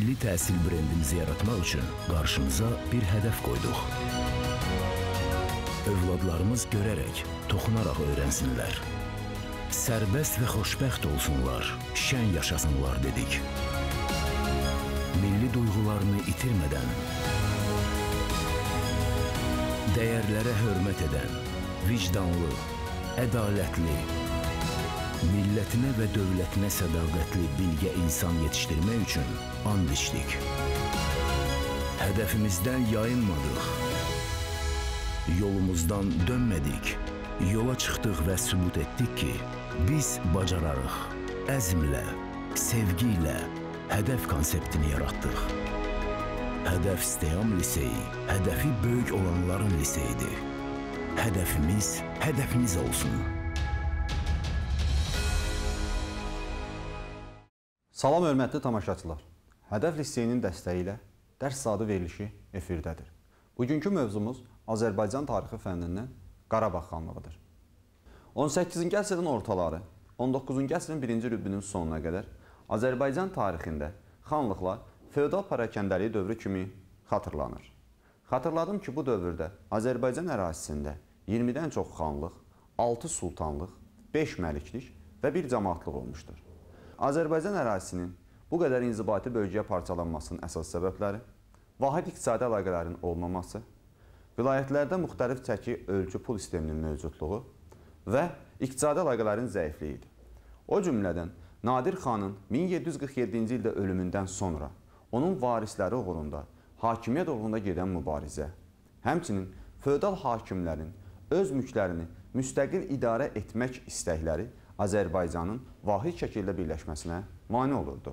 milli təhsil brendimizi yaratmaq üçün qarşımıza bir hədəf qoyduq. Övladlarımız görərək, toxunaraq öyrənsinlər. Sərbəst və xoşbəxt olsunlar, şən yaşasınlar dedik. Milli duyğularını itirmədən, dəyərlərə hörmət edən, vicdanlı, ədalətli, millətinə və dövlətinə sədaqətli bilgə insan yetişdirmək üçün and içdik. Hədəfimizdən yayınmadıq. Yolumuzdan dönmədik. Yola çıxdıq və sübut etdik ki, biz bacararıq. Əzmlə, sevgi ilə hədəf konseptini yaratdıq. Hədəf Steyam Liseyi, hədəfi böyük olanların liseyidir. Hədəfimiz, hədəfimiz olsun. Salam hörmətli tamaşaçılar. Hədəf liseyinin dəstəyi ilə dərs saatı verilişi efirdədir. Bugünkü mövzumuz Azərbaycan tarixi fənnindən Qarabağ xanlığıdır. 18-ci əsrin ortaları, 19-cu əsrin 1-ci rübünün sonuna qədər Azərbaycan tarixində xanlıqlar feodal parakəndəliyi dövrü kimi xatırlanır. Xatırladım ki, bu dövrdə Azərbaycan ərazisində 20-dən çox xanlıq, 6 sultanlıq, 5 məliklik və 1 cəmaatlı olmuşdur. Azərbaycan ərazisinin bu qədər inzibati bölgəyə parçalanmasının əsas səbəbləri vahid iqtisadi əlaqələrin olmaması, vilayətlərdə müxtəlif çəki ölçü pul sisteminin mövcudluğu və iqtisadi əlaqələrin zəifliyidir. O cümlədən Nadir xanın 1747-ci ildə ölümündən sonra onun varisləri uğrunda hakimiyyət uğrunda gedən mübarizə, həmçinin feodal hakimlərin öz mülklərini müstəqil idarə etmək istəkləri Azərbaycanın vahid şəkildə birləşməsinə mane olurdu.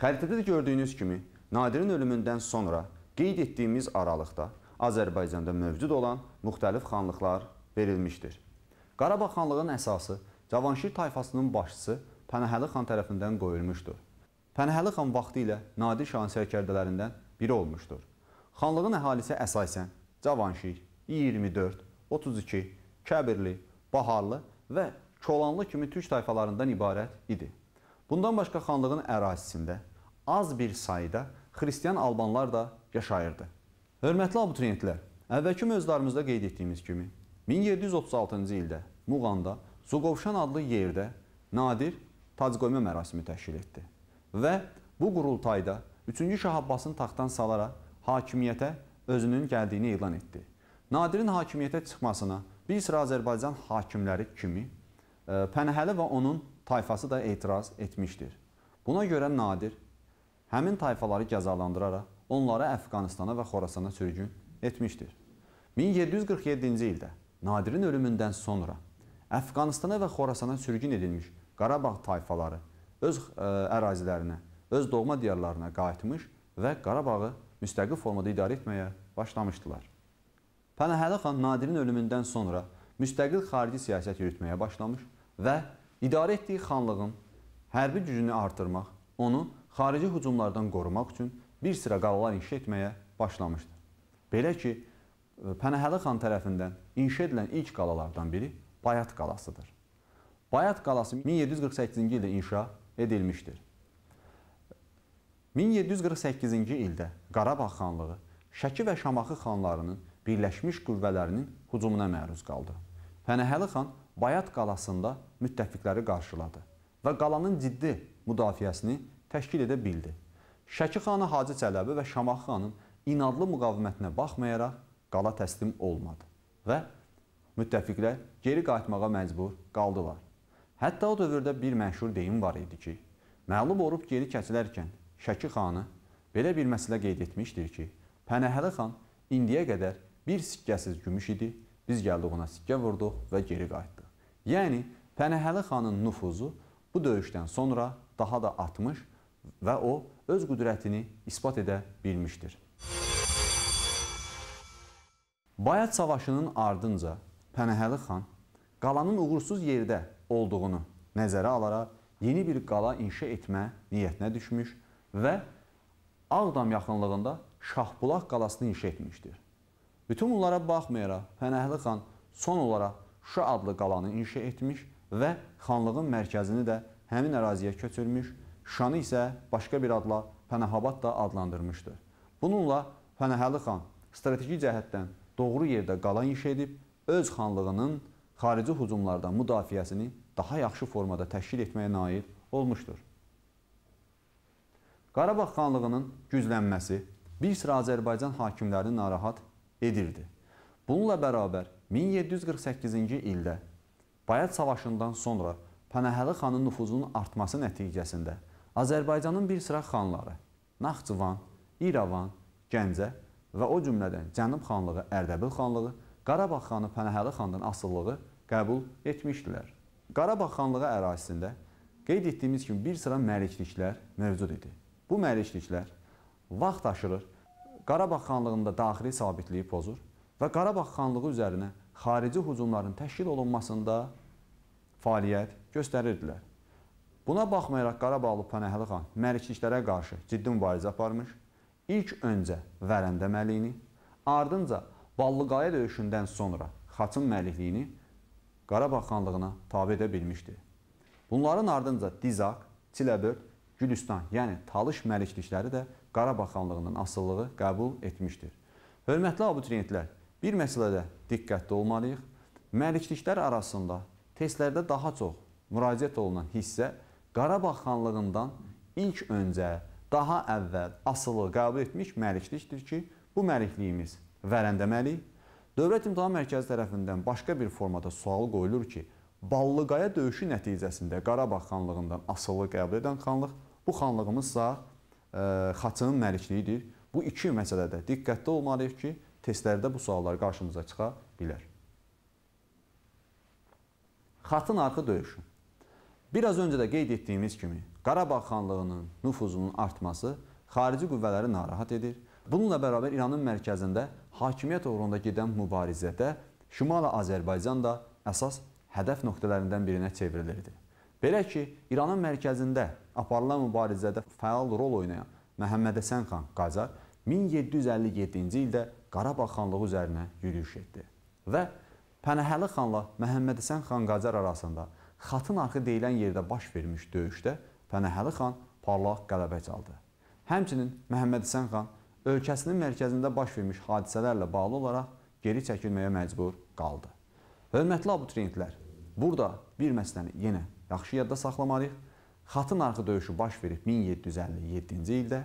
Xəritədə də gördüyünüz kimi, Nadirin ölümündən sonra qeyd etdiyimiz aralıqda Azərbaycanda mövcud olan müxtəlif xanlıqlar verilmişdir. Qarabağ xanlığının əsası Cavanşir tayfasının başçısı Pənəhəli xan tərəfindən qoyulmuşdur. Pənəhəli xan vaxtı ilə Nadir şahın sərkərdələrindən biri olmuşdur. Xanlığın əhalisi əsasən Cavanşir, 24, 32, Kəbirli, Baharlı və Kolanlı kimi türk tayfalarından ibarət idi. Bundan başqa xanlığın ərazisində az bir sayda xristiyan albanlar da yaşayırdı. Hörmətli abituriyentlər, əvvəlki mövzularımızda qeyd etdiyimiz kimi 1736-cı ildə Muğanda Zuqovşan adlı yerdə nadir tacqoyma mərasimi təşkil etdi və bu qurultayda 3-cü Şah Abbasın taxtdan salaraq hakimiyyətə özünün gəldiyini elan etdi. Nadirin hakimiyyətə çıxmasına bir sıra Azərbaycan hakimləri kimi Pənəhəli və onun tayfası da etiraz etmişdir. Buna görə Nadir həmin tayfaları cəzalandıraraq onları Əfqanistana və Xorasana sürgün etmişdir. 1747-ci ildə Nadirin ölümündən sonra Əfqanistana və Xorasana sürgün edilmiş Qarabağ tayfaları öz e, ərazilərinə, öz doğma diyarlarına qayıtmış və Qarabağı müstəqil formada idarə etməyə başlamışdılar. Pənahəli xan Nadirin ölümündən sonra müstəqil xarici siyasət yürütməyə başlamış və idarə etdiyi xanlığın hərbi gücünü artırmaq, onu xarici hücumlardan qorumaq üçün bir sıra qalalar inşa etməyə başlamışdı. Belə ki, e, Pənəhəli xan tərəfindən inşa edilən ilk qalalardan biri Bayat qalasıdır. Bayat qalası 1748-ci ildə inşa edilmişdir. 1748-ci ildə Qarabağ xanlığı Şəki və Şamaxı xanlarının birləşmiş qüvvələrinin hücumuna məruz qaldı. Pənəhəli xan Bayat qalasında müttəfiqləri qarşıladı və qalanın ciddi müdafiəsini təşkil edə bildi. Şəki xanı Hacı Çələbi və Şamaxı xanın inadlı müqavimətinə baxmayaraq qala təslim olmadı və müttəfiqlər geri qayıtmağa məcbur qaldılar. Hətta o dövrdə bir məşhur deyim var idi ki, məğlub olub geri kəsilərkən Şəki xanı belə bir məsələ qeyd etmişdir ki, Pənəhəli xan indiyə qədər bir sikkəsiz gümüş idi, biz gəldik ona sikkə vurduq və geri qayıtdıq. Yəni Pənəhəli xanın nüfuzu bu döyüşdən sonra daha da artmış və o öz qüdrətini isbat edə bilmişdir. Bayat savaşının ardınca Pənəhəli xan qalanın uğursuz yerdə olduğunu nəzərə alaraq yeni bir qala inşa etmə niyyətinə düşmüş və Ağdam yaxınlığında Şahbulaq qalasını inşa etmişdir. Bütün bunlara baxmayaraq Pənəhli xan son olaraq Şuşa adlı qalanı inşa etmiş və xanlığın mərkəzini də həmin əraziyə köçürmüş, Şuşanı isə başqa bir adla Pənəhabad da adlandırmışdır. Bununla Pənəhəli xan strateji cəhətdən doğru yerdə qala inşa edib, öz xanlığının xarici hücumlardan müdafiəsini daha yaxşı formada təşkil etməyə nail olmuşdur. Qarabağ xanlığının güclənməsi bir sıra Azərbaycan hakimlərini narahat edirdi. Bununla bərabər 1748-ci ildə Bayat savaşından sonra Pənəhəli xanın nüfuzunun artması nəticəsində Azərbaycanın bir sıra xanları Naxçıvan, İrəvan, Gəncə və o cümlədən Cənub xanlığı, Ərdəbil xanlığı, Qarabağ xanı Pənəhəli xandan asılılığı qəbul etmişdilər. Qarabağ xanlığı ərazisində qeyd etdiyimiz kimi bir sıra məlikliklər mövcud idi. Bu məlikliklər vaxt aşırır, Qarabağ xanlığında daxili sabitliyi pozur və Qarabağ xanlığı üzərinə xarici hücumların təşkil olunmasında fəaliyyət göstərirdilər. Buna baxmayaraq Qarabağlı Pənəhəli xan mərikliklərə qarşı ciddi mübarizə aparmış, ilk öncə Vərəndə məlikini, ardınca Ballıqaya döyüşündən sonra Xaçın məlikliyini Qarabağ xanlığına tabi edə bilmişdi. Bunların ardınca Dizak, Çiləbörd, Gülüstan, yəni Talış məliklikləri də Qarabağ xanlığının asılılığı qəbul etmişdir. Hörmətli abituriyentlər, Bir məsələdə diqqətli olmalıyıq. Məlikliklər arasında testlərdə daha çox müraciət olunan hissə Qarabağ xanlığından ilk öncə, daha əvvəl asılı qəbul etmiş məliklikdir ki, bu məlikliyimiz vərəndə məlik. Dövlət İmtahan Mərkəzi tərəfindən başqa bir formada sual qoyulur ki, Ballıqaya döyüşü nəticəsində Qarabağ xanlığından asılı qəbul edən xanlıq, bu xanlığımızsa e, Xaçının məlikliyidir. Bu iki məsələdə diqqətli olmalıyıq ki, testlərdə bu suallar qarşımıza çıxa bilər. Xatın arxı döyüşü. Biraz öncə də qeyd etdiyimiz kimi, Qarabağ xanlığının nüfuzunun artması xarici qüvvələri narahat edir. Bununla bərabər İranın mərkəzində hakimiyyət uğrunda gedən mübarizədə Şimali Azərbaycan da əsas hədəf nöqtələrindən birinə çevrilirdi. Belə ki, İranın mərkəzində aparılan mübarizədə fəal rol oynayan Məhəmməd Həsən xan Qacar 1757-ci ildə Qarabağ xanlığı üzərinə yürüyüş etdi və Pənəhəli xanla Məhəmməd Həsən xan Qacar arasında Xatın arxı deyilən yerdə baş vermiş döyüşdə Pənəhəli xan parlaq qələbə çaldı. Həmçinin Məhəmməd Həsən xan ölkəsinin mərkəzində baş vermiş hadisələrlə bağlı olaraq geri çəkilməyə məcbur qaldı. Hörmətli abituriyentlər, burada bir məsələni yenə yaxşı yadda saxlamalıyıq. Xatın arxı döyüşü baş verib 1757-ci ildə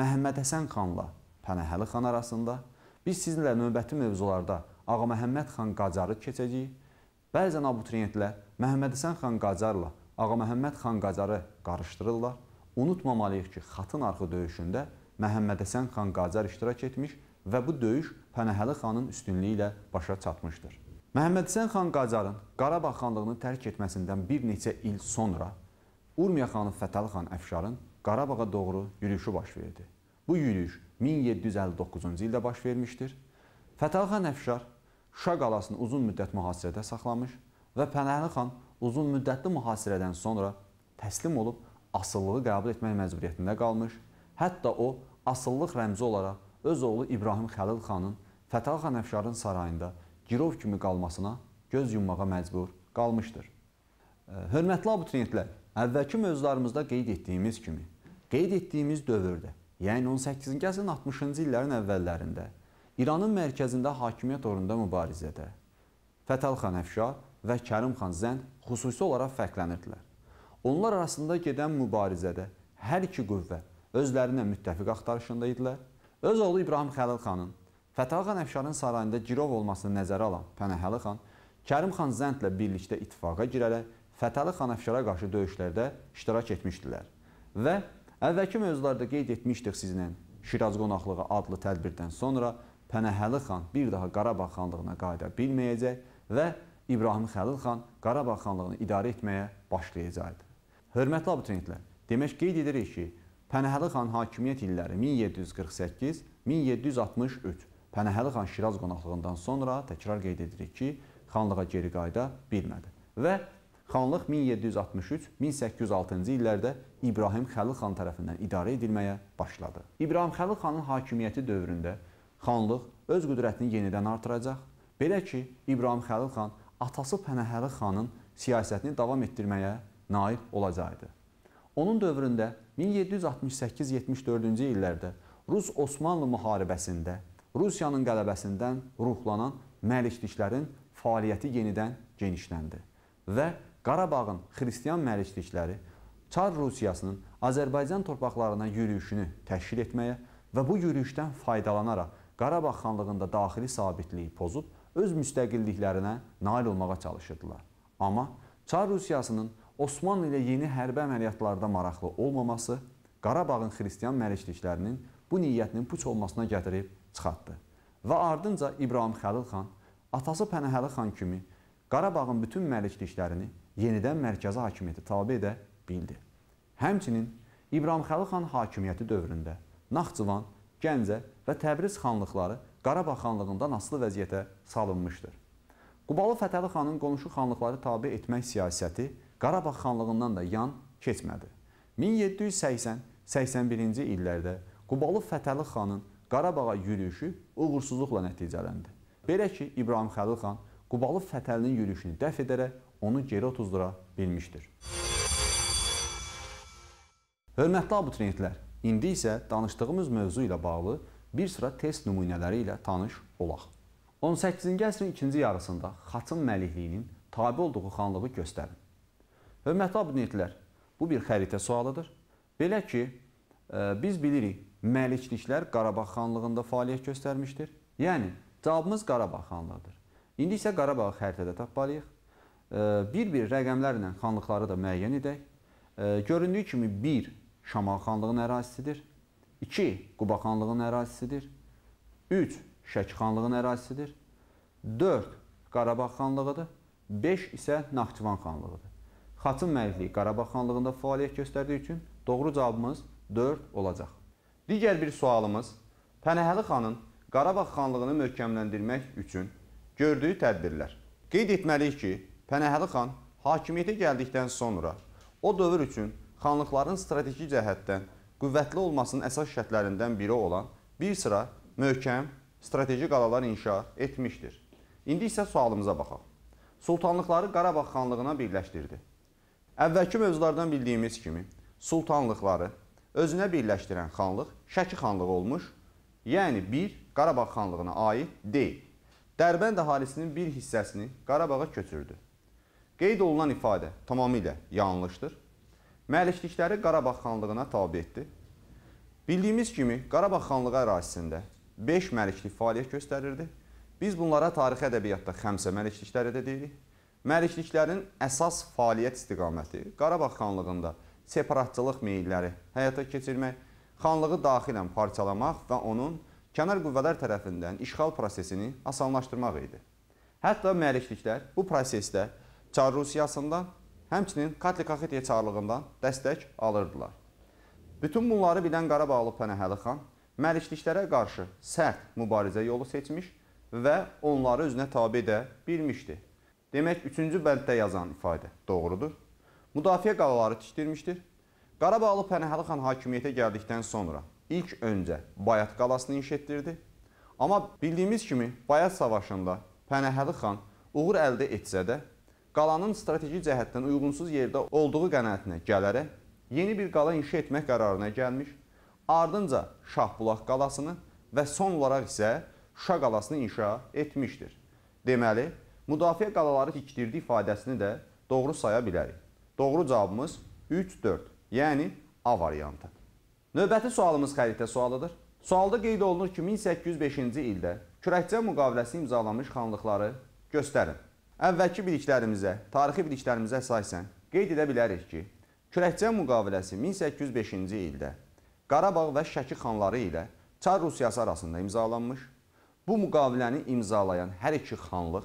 Məhəmməd Həsən xanla Pənəhəli xan arasında Biz sizinlə növbəti mövzularda Ağa Məhəmməd xan Qacarı keçəcəyik. Bəzən abituriyentlər Məhəmməd Həsən xan Qacarla Ağa Məhəmməd xan Qacarı qarışdırırlar. Unutmamalıyıq ki, Xatın arxı döyüşündə Məhəmməd Həsən xan Qacar iştirak etmiş və bu döyüş Pənəhəli xanın üstünlüyü ilə başa çatmışdır. Məhəmməd Həsən xan Qacarın Qarabağ xanlığını tərk etməsindən bir neçə il sonra Urmiya xanı Fətəli xan Əfşarın Qarabağa doğru yürüyüşü baş verdi. Bu yürüyüş 1759-cu ildə baş vermişdir. Fətəli xan Əfşar Şuşa qalasını uzun müddət mühasirədə saxlamış və Pənahlı xan uzun müddətli mühasirədən sonra təslim olub asıllığı qəbul etmək məcburiyyətində qalmış. Hətta o asıllıq rəmzi olaraq öz oğlu İbrahim Xəlil xanın Fətəli xan Əfşarın sarayında girov kimi qalmasına göz yummağa məcbur qalmışdır. Hörmətli abituriyentlər, əvvəlki mövzularımızda qeyd etdiyimiz kimi, qeyd etdiyimiz dövrdə yəni 18-ci əsrin 60-cı illərin əvvəllərində İranın mərkəzində hakimiyyət uğrunda mübarizədə Fətəl xan Əfşa və Kərim xan Zənd xüsusi olaraq fərqlənirdilər. Onlar arasında gedən mübarizədə hər iki qüvvə özlərinə müttəfiq axtarışında idilər. Öz oğlu İbrahim Xəlil xanın Fətəl xan Əfşarın sarayında girov olmasını nəzərə alan Pənəhəli xan Kərim xan Zəndlə birlikdə ittifaqa girərək Fətəli xan Əfşara qarşı döyüşlərdə iştirak etmişdilər və Əvvəlki mövzularda qeyd etmişdik sizinlə Şiraz qonaqlığı adlı tədbirdən sonra Pənəhəli xan bir daha Qarabağ xanlığına qayıda bilməyəcək və İbrahim Xəlil xan Qarabağ xanlığını idarə etməyə başlayacaqdı. Hörmətli abituriyentlər, demək qeyd edirik ki, Pənəhəli xan hakimiyyət illəri 1748-1763 Pənəhəli xan Şiraz qonaqlığından sonra təkrar qeyd edirik ki, xanlığa geri qayıda bilmədi və Xanlıq 1763-1806-cı illərdə İbrahim Xəlil xan tərəfindən idarə edilməyə başladı. İbrahim Xəlil xanın hakimiyyəti dövründə xanlıq öz qüdrətini yenidən artıracaq. Belə ki, İbrahim Xəlil xan atası Pənəhəli xanın siyasətini davam etdirməyə nail olacaqdı. Onun dövründə 1768-74-cü illərdə Rus-Osmanlı müharibəsində Rusiyanın qələbəsindən ruhlanan məlikliklərin fəaliyyəti yenidən genişləndi və Qarabağın xristian məliklikləri Çar Rusiyasının Azərbaycan torpaqlarına yürüyüşünü təşkil etməyə və bu yürüyüşdən faydalanaraq Qarabağ xanlığında daxili sabitliyi pozub öz müstəqilliklərinə nail olmağa çalışırdılar. Amma Çar Rusiyasının Osmanlı ilə yeni hərbi əməliyyatlarda maraqlı olmaması Qarabağın xristian məlikliklərinin bu niyyətinin puç olmasına gətirib çıxartdı. Və ardınca İbrahim Xəlil xan, atası Pənəhəli xan kimi Qarabağın bütün məlikliklərini yenidən mərkəzi hakimiyyəti tabe edə bildi. Həmçinin İbrahim Xəlil xan hakimiyyəti dövründə Naxçıvan, Gəncə və Təbriz xanlıqları Qarabağ xanlığından asılı vəziyyətə salınmışdır. Qubalı Fətəli xanın qonşu xanlıqları tabe etmək siyasəti Qarabağ xanlığından da yan keçmədi. 1780-81-ci illərdə Qubalı Fətəli xanın Qarabağa yürüyüşü uğursuzluqla nəticələndi. Belə ki, İbrahim Xəlil xan Qubalı Fətəlinin yürüyüşünü dəf edərək onu geri 30 lira bilmişdir. Hörmətli abituriyentlər, indi isə danışdığımız mövzu ilə bağlı bir sıra test nümunələri ilə tanış olaq. 18-ci əsrin ikinci yarısında Xaçın məlihliyinin tabi olduğu xanlığı göstərin. Hörmətli abituriyentlər, bu bir xəritə sualıdır. Belə ki, e, biz bilirik, məlikliklər Qarabağ xanlığında fəaliyyət göstərmişdir. Yəni, cavabımız Qarabağ xanlığıdır. İndi isə Qarabağı xəritədə tapmalıyıq bir-bir rəqəmlərlə xanlıqları da müəyyən edək. Göründüyü kimi 1 Şamal xanlığının ərazisidir. 2 Quba xanlığının ərazisidir. 3 Şəki xanlığının ərazisidir. 4 Qarabağ xanlığıdır. 5 isə Naxtivan xanlığıdır. Xatın müəllifi Qarabağ xanlığında fəaliyyət göstərdiyi üçün doğru cavabımız 4 olacaq. Digər bir sualımız Pənəhəli xanın Qarabağ xanlığını möhkəmləndirmək üçün gördüyü tədbirlər. Qeyd etməliyik ki, Pənəhəli xan hakimiyyətə gəldikdən sonra o dövr üçün xanlıqların strateji cəhətdən qüvvətli olmasının əsas şərtlərindən biri olan bir sıra möhkəm strateji qalalar inşa etmişdir. İndi isə sualımıza baxaq. Sultanlıqları Qarabağ xanlığına birləşdirdi. Əvvəlki mövzulardan bildiyimiz kimi, sultanlıqları özünə birləşdirən xanlıq Şəki xanlığı olmuş, yəni bir Qarabağ xanlığına aid deyil. Dərbənd əhalisinin bir hissəsini Qarabağa köçürdü. Qeyd olunan ifadə tamamilə yanlışdır. Məliklikləri Qarabağ xanlığına tabi etdi. Bildiyimiz kimi Qarabağ xanlığı ərazisində 5 məliklik fəaliyyət göstərirdi. Biz bunlara tarixi ədəbiyyatda xəmsə məliklikləri də deyirik. Məlikliklərin əsas fəaliyyət istiqaməti Qarabağ xanlığında separatçılıq meyilləri həyata keçirmək, xanlığı daxilən parçalamaq və onun kənar qüvvələr tərəfindən işğal prosesini asanlaşdırmaq idi. Hətta məlikliklər bu prosesdə Çar Rusiyasından, həmçinin Katli-Kaxetiyə çarlığından dəstək alırdılar. Bütün bunları bilən Qarabağlı Pənəhəli xan məlikliklərə qarşı sərt mübarizə yolu seçmiş və onları özünə tabi edə bilmişdi. Demək, 3-cü bənddə yazan ifadə doğrudur. Müdafiə qalaları tikdirmişdir. Qarabağlı Pənəhəli xan hakimiyyətə gəldikdən sonra ilk öncə Bayat qalasını inşa etdirdi. Amma bildiyimiz kimi Bayat savaşında Pənəhəli xan uğur əldə etsə də, qalanın strateji cəhətdən uyğunsuz yerdə olduğu qənaətinə gələrək yeni bir qala inşa etmək qərarına gəlmiş, ardınca Şahbulaq qalasını və son olaraq isə Şuşa qalasını inşa etmişdir. Deməli, müdafiə qalaları tikdirdi ifadəsini də doğru saya bilərik. Doğru cavabımız 3-4, yəni A variantı. Növbəti sualımız xəritə sualıdır. Sualda qeyd olunur ki, 1805-ci ildə Kürəkcə müqaviləsi imzalamış xanlıqları göstərin əvvəlki biliklərimizə, tarixi biliklərimizə əsasən qeyd edə bilərik ki, Kürəkçay müqaviləsi 1805-ci ildə Qarabağ və Şəki xanları ilə Çar Rusiyası arasında imzalanmış, bu müqaviləni imzalayan hər iki xanlıq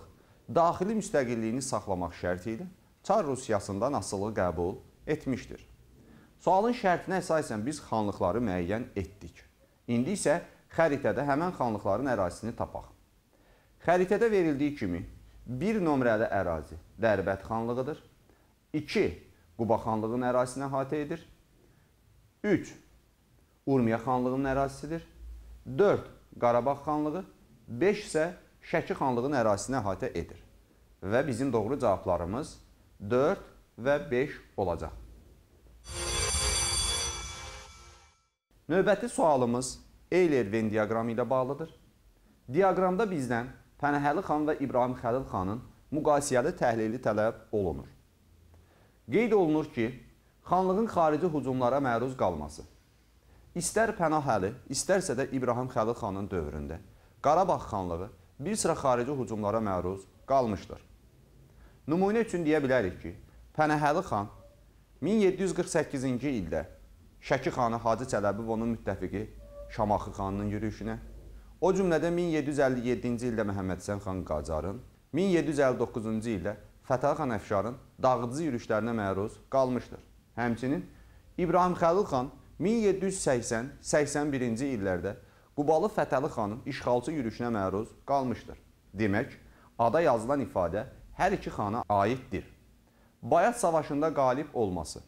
daxili müstəqilliyini saxlamaq şərti ilə Çar Rusiyasından asılı qəbul etmişdir. Sualın şərtinə əsasən biz xanlıqları müəyyən etdik. İndi isə xəritədə həmən xanlıqların ərazisini tapaq. Xəritədə verildiyi kimi Bir nömrəli ərazi Dərbənd xanlığıdır. 2 Quba xanlığının ərazisini əhatə edir. 3 Urmiya xanlığının ərazisidir. 4 Qarabağ xanlığı, 5 isə Şəki xanlığının ərazisini əhatə edir. Və bizim doğru cavablarımız 4 və 5 olacaq. Növbəti sualımız Eyler-Venn diaqramı ilə bağlıdır. Diaqramda bizdən Pənəhəli xan və İbrahim Xəlil xanın müqayisəli təhlili tələb olunur. Qeyd olunur ki, xanlığın xarici hücumlara məruz qalması, istər Pənahəli, istərsə də İbrahim Xəlil xanın dövründə Qarabağ xanlığı bir sıra xarici hücumlara məruz qalmışdır. Nümunə üçün deyə bilərik ki, Pənəhəli xan 1748-ci ildə Şəki xanı Hacı Çələbivonun müttəfiqi Şamaxı xanının yürüyüşünə O cümlədən 1757-ci ildə Məhəmməd Həsən xan Qacarın, 1759-cu ildə Fətəli xan Əfşarın dağıdıcı yürüşlərinə məruz qalmışdır. Həmçinin İbrahim Xəlil xan 1780-81-ci illərdə Qubalı Fətəli xanın işğalçı yürüşünə məruz qalmışdır. Demək, ada yazılan ifadə hər iki xana aiddir. Bayat savaşında qalib olması.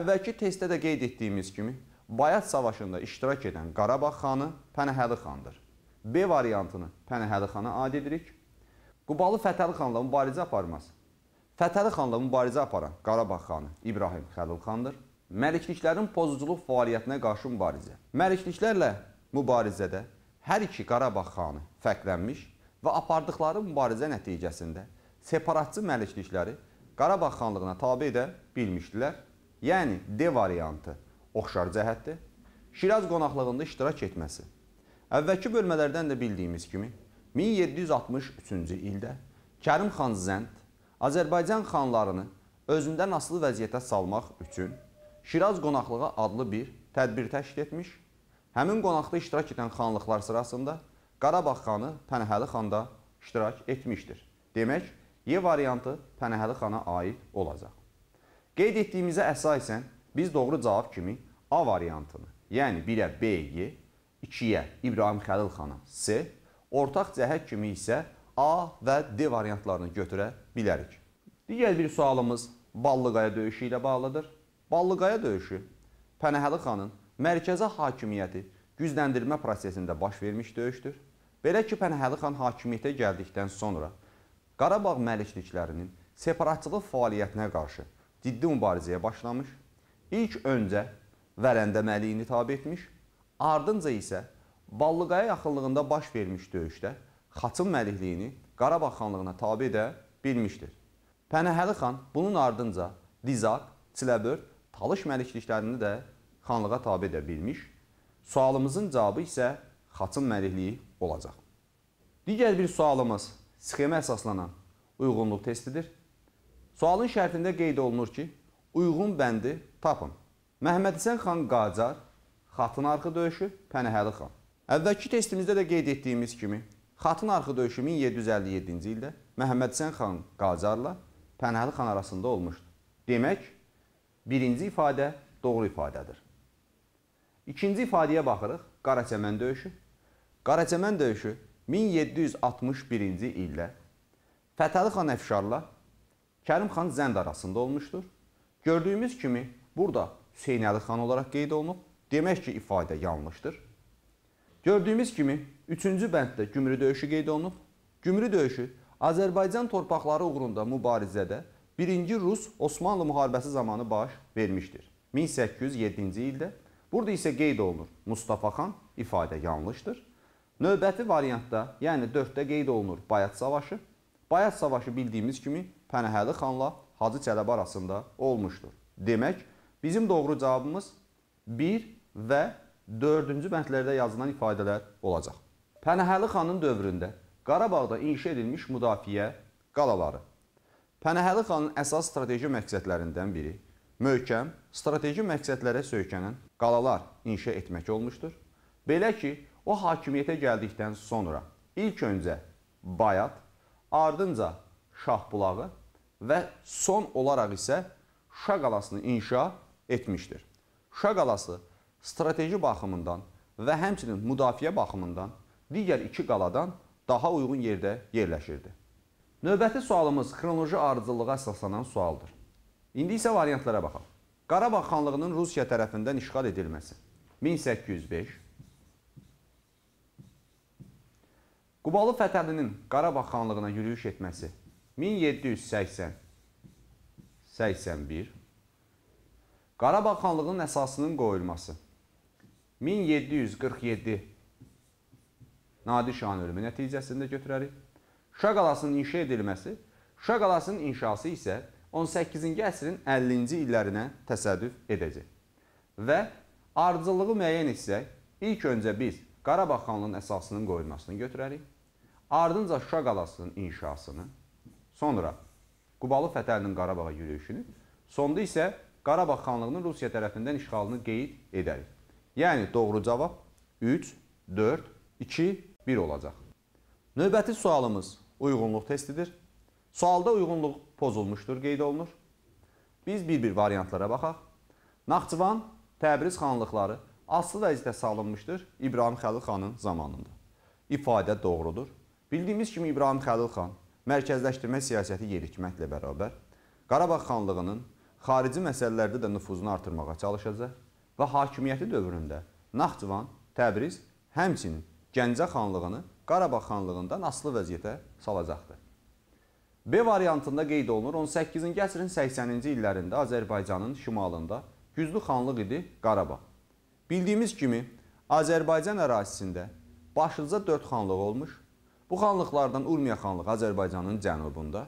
Əvvəlki testdə də qeyd etdiyimiz kimi, Bayat savaşında iştirak edən Qarabağ xanı Pənəhəli xandır. B variantını Pənəhəli xana aid edirik. Qubalı Fətəli xanla mübarizə aparmaz. Fətəli xanla mübarizə aparan Qarabağ xanı İbrahim Xəlil xandır. Məlikliklərin pozuculuq fəaliyyətinə qarşı mübarizə. Məlikliklərlə mübarizədə hər iki Qarabağ xanı fərqlənmiş və apardıqları mübarizə nəticəsində separatçı məliklikləri Qarabağ xanlığına tabe edə bilmişdilər. Yəni D variantı oxşar cəhətdir. Şiraz qonaqlığında iştirak etməsi Əvvəlki bölmələrdən də bildiyimiz kimi 1763-cü ildə Kərim xan Zənd Azərbaycan xanlarını özündən asılı vəziyyətə salmaq üçün Şiraz qonaqlığı adlı bir tədbir təşkil etmiş. Həmin qonaqda iştirak edən xanlıqlar sırasında Qarabağ xanı Pənəhəli xan da iştirak etmişdir. Demək, Y variantı Pənəhəli xana aid olacaq. Qeyd etdiyimizə əsasən biz doğru cavab kimi A variantını, yəni 1-ə B-yi 2-yə İbrahim Xəlil xana C, ortaq cəhət kimi isə A və D variantlarını götürə bilərik. Digər bir sualımız Ballıqaya döyüşü ilə bağlıdır. Ballıqaya döyüşü Pənəhəli xanın mərkəzə hakimiyyəti gücləndirmə prosesində baş vermiş döyüşdür. Belə ki, Pənəhəli xan hakimiyyətə gəldikdən sonra Qarabağ məlikliklərinin separatçılıq fəaliyyətinə qarşı ciddi mübarizəyə başlamış, ilk öncə Vərəndə Məliyini tabi etmiş Ardınca isə Ballıqaya yaxınlığında baş vermiş döyüşdə Xaçın məlikliyini Qarabağ xanlığına tabi edə bilmişdir. Pənəhəli xan bunun ardınca Dizaq, Çiləbör, Talış məlikliklərini də xanlığa tabi edə bilmiş. Sualımızın cavabı isə Xaçın məlikliyi olacaq. Digər bir sualımız sxemə əsaslanan uyğunluq testidir. Sualın şərtində qeyd olunur ki, uyğun bəndi tapın. Məhəmməd Həsən xan Qacar Xatın arxı döyüşü, Pənəhəli xan. Əvvəlki testimizdə də qeyd etdiyimiz kimi, Xatın arxı döyüşü 1757-ci ildə Məhəmməd Həsən xan Qacarla Pənəhəli xan arasında olmuşdu. Demək, birinci ifadə doğru ifadədir. İkinci ifadəyə baxırıq, Qaraçəmən döyüşü. Qaraçəmən döyüşü 1761-ci ildə Fətəli xan Əfşarla Kərim xan Zənd arasında olmuşdur. Gördüyümüz kimi burada Hüseynəli xan olaraq qeyd olunub. Demək ki, ifadə yanlışdır. Gördüyümüz kimi 3-cü bənddə Gümrü döyüşü qeyd olunub. Gümrü döyüşü Azərbaycan torpaqları uğrunda mübarizədə 1-ci Rus-Osmanlı müharibəsi zamanı baş vermişdir. 1807-ci ildə. Burada isə qeyd olunur Mustafa xan ifadə yanlışdır. Növbəti variantda, yəni 4-də qeyd olunur Bayat savaşı. Bayat savaşı bildiyimiz kimi Pənəhəli xanla Hacı Çələb arasında olmuşdur. Demək, bizim doğru cavabımız 1 və dördüncü bəndlərdə yazılan ifadələr olacaq. Pənəhəli xanın dövründə Qarabağda inşa edilmiş müdafiə qalaları. Pənəhəli xanın əsas strateji məqsədlərindən biri möhkəm, strateji məqsədlərə söykənən qalalar inşa etmək olmuşdur. Belə ki, o hakimiyyətə gəldikdən sonra ilk öncə Bayat, ardınca Şahbulağı və son olaraq isə Şuşa qalasını inşa etmişdir. Şuşa qalası strateji baxımından və həmçinin müdafiə baxımından digər iki qaladan daha uyğun yerdə yerləşirdi. Növbəti sualımız xronoloji ardıcıllığa əsaslanan sualdır. İndi isə variantlara baxaq. Qarabağ xanlığının Rusiya tərəfindən işğal edilməsi 1805 Qubalı Fətəlinin Qarabağ xanlığına yürüyüş etməsi 1780 81 Qarabağ xanlığının əsasının qoyulması 1780 1747 Nadir Şahın ölümü nəticəsində götürərik. Şuşa qalasının inşa edilməsi, Şuşa qalasının inşası isə 18-ci əsrin 50-ci illərinə təsadüf edəcək. Və ardıcılığı müəyyən etsək, ilk öncə biz Qarabağ xanlığının əsasının qoyulmasını götürərik. Ardınca Şuşa qalasının inşasını, sonra Qubalı Fətəlinin Qarabağa yürüyüşünü, sonda isə Qarabağ xanlığının Rusiya tərəfindən işğalını qeyd edərik. Yəni doğru cavab 3, 4, 2, 1 olacaq. Növbəti sualımız uyğunluq testidir. Sualda uyğunluq pozulmuşdur, qeyd olunur. Biz bir-bir variantlara baxaq. Naxçıvan, Təbriz xanlıqları aslı vəzifə salınmışdır İbrahim Xəlil xanın zamanında. İfadə doğrudur. Bildiyimiz kimi İbrahim Xəlil xan mərkəzləşdirmə siyasəti yeritməklə bərabər Qarabağ xanlığının xarici məsələlərdə də nüfuzunu artırmağa çalışacaq və hakimiyyəti dövründə Naxçıvan, Təbriz, həmçinin Gəncə xanlığını Qarabağ xanlığından asılı vəziyyətə salacaqdı. B variantında qeyd olunur, 18-ci əsrin 80-ci illərində Azərbaycanın şimalında güclü xanlıq idi Qarabağ. Bildiyimiz kimi, Azərbaycan ərazisində başlıca 4 xanlıq olmuş. Bu xanlıqlardan Urmiya xanlığı Azərbaycanın cənubunda,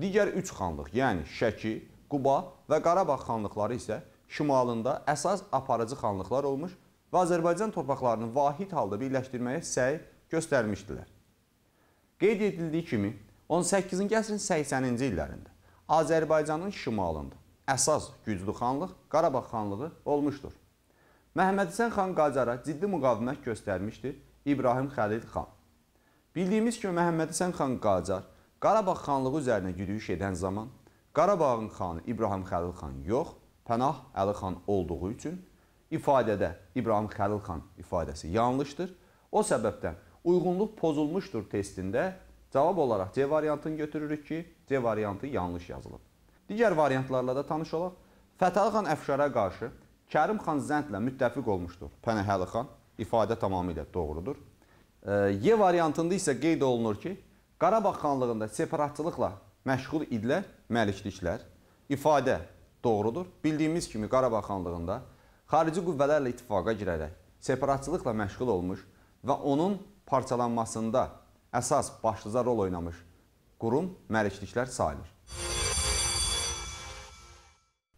digər 3 xanlıq, yəni Şəki, Quba və Qarabağ xanlıqları isə şimalında əsas aparıcı xanlıqlar olmuş və Azərbaycan torpaqlarını vahid halda birləşdirməyə səy göstərmişdilər. Qeyd edildiyi kimi, 18-ci əsrin 80-ci illərində Azərbaycanın şimalında əsas güclü xanlıq Qarabağ xanlığı olmuşdur. Məhəmməd Həsən xan Qacara ciddi müqavimət göstərmişdir İbrahim Xəlil xan. Bildiyimiz kimi Məhəmməd Həsən xan Qacar Qarabağ xanlığı üzərinə yürüyüş edən zaman Qarabağın xanı İbrahim Xəlil xan yox, Pənah Əlixan olduğu üçün ifadədə İbrahim Xəlilxan ifadəsi yanlışdır. O səbəbdən uyğunluq pozulmuşdur testində cavab olaraq C variantını götürürük ki, C variantı yanlış yazılıb. Digər variantlarla da tanış olaq. Fətəli xan Əfşara qarşı Kərim xan Zəndlə müttəfiq olmuşdur. Pənah Əlixan ifadə tamamilə doğrudur. Y variantında isə qeyd olunur ki, Qarabağ xanlığında separatçılıqla məşğul idilər məlikliklər. İfadə doğrudur. Bildiyimiz kimi Qarabağ xanlığında xarici qüvvələrlə ittifaqa girərək separatçılıqla məşğul olmuş və onun parçalanmasında əsas başlıca rol oynamış qurum məlikliklər sayılır.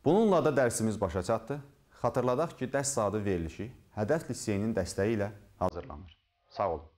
Bununla da dərsimiz başa çatdı. Xatırladaq ki, dərs saatı verilişi Hədəf liseyinin dəstəyi ilə hazırlanır. Sağ olun.